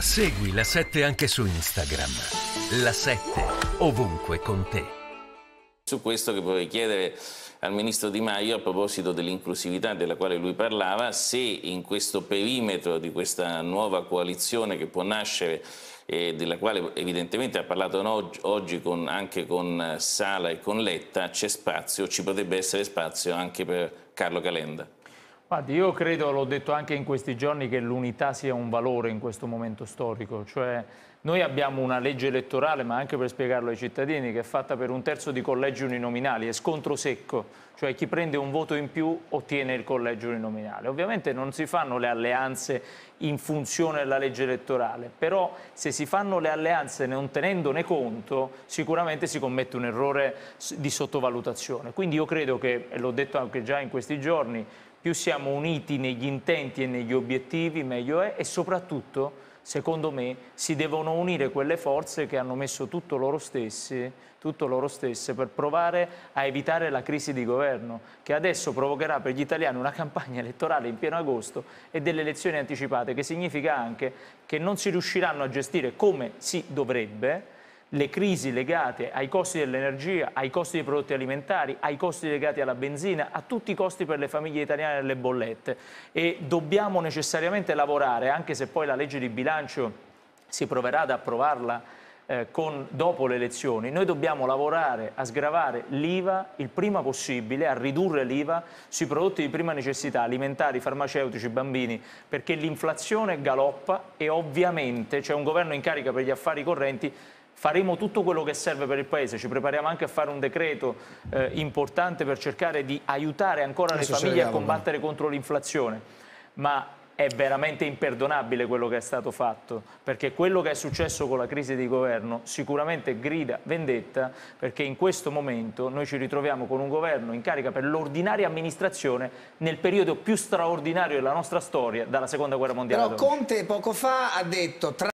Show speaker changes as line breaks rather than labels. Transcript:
Segui la 7 anche su Instagram. La 7 ovunque con te. Su questo che vorrei chiedere al ministro Di Maio a proposito dell'inclusività della quale lui parlava, se in questo perimetro di questa nuova coalizione che può nascere eh, della quale evidentemente ha parlato no, oggi con, anche con eh, Sala e con Letta, c'è spazio, ci potrebbe essere spazio anche per Carlo Calenda.
Guardi, io credo, l'ho detto anche in questi giorni, che l'unità sia un valore in questo momento storico, cioè noi abbiamo una legge elettorale, ma anche per spiegarlo ai cittadini, che è fatta per un terzo di collegi uninominali, è scontro secco, cioè chi prende un voto in più ottiene il collegio uninominale. Ovviamente non si fanno le alleanze in funzione della legge elettorale, però se si fanno le alleanze non tenendone conto, sicuramente si commette un errore di sottovalutazione. Quindi io credo che, e l'ho detto anche già in questi giorni, più siamo uniti negli intenti e negli obiettivi, meglio è e soprattutto, secondo me, si devono unire quelle forze che hanno messo tutto loro stessi tutto loro stesse per provare a evitare la crisi di governo che adesso provocherà per gli italiani una campagna elettorale in pieno agosto e delle elezioni anticipate che significa anche che non si riusciranno a gestire come si dovrebbe le crisi legate ai costi dell'energia, ai costi dei prodotti alimentari, ai costi legati alla benzina, a tutti i costi per le famiglie italiane e le bollette e dobbiamo necessariamente lavorare, anche se poi la legge di bilancio si proverà ad approvarla eh, con, dopo le elezioni, noi dobbiamo lavorare a sgravare l'IVA il prima possibile, a ridurre l'IVA sui prodotti di prima necessità, alimentari, farmaceutici, bambini, perché l'inflazione galoppa e ovviamente c'è un governo in carica per gli affari correnti faremo tutto quello che serve per il Paese, ci prepariamo anche a fare un decreto eh, importante per cercare di aiutare ancora Adesso le famiglie a combattere bene. contro l'inflazione, ma è veramente imperdonabile quello che è stato fatto, perché quello che è successo con la crisi di governo sicuramente grida vendetta, perché in questo momento noi ci ritroviamo con un governo in carica per l'ordinaria amministrazione nel periodo più straordinario della nostra storia, dalla Seconda Guerra Mondiale. Però Conte poco fa ha detto... Tra...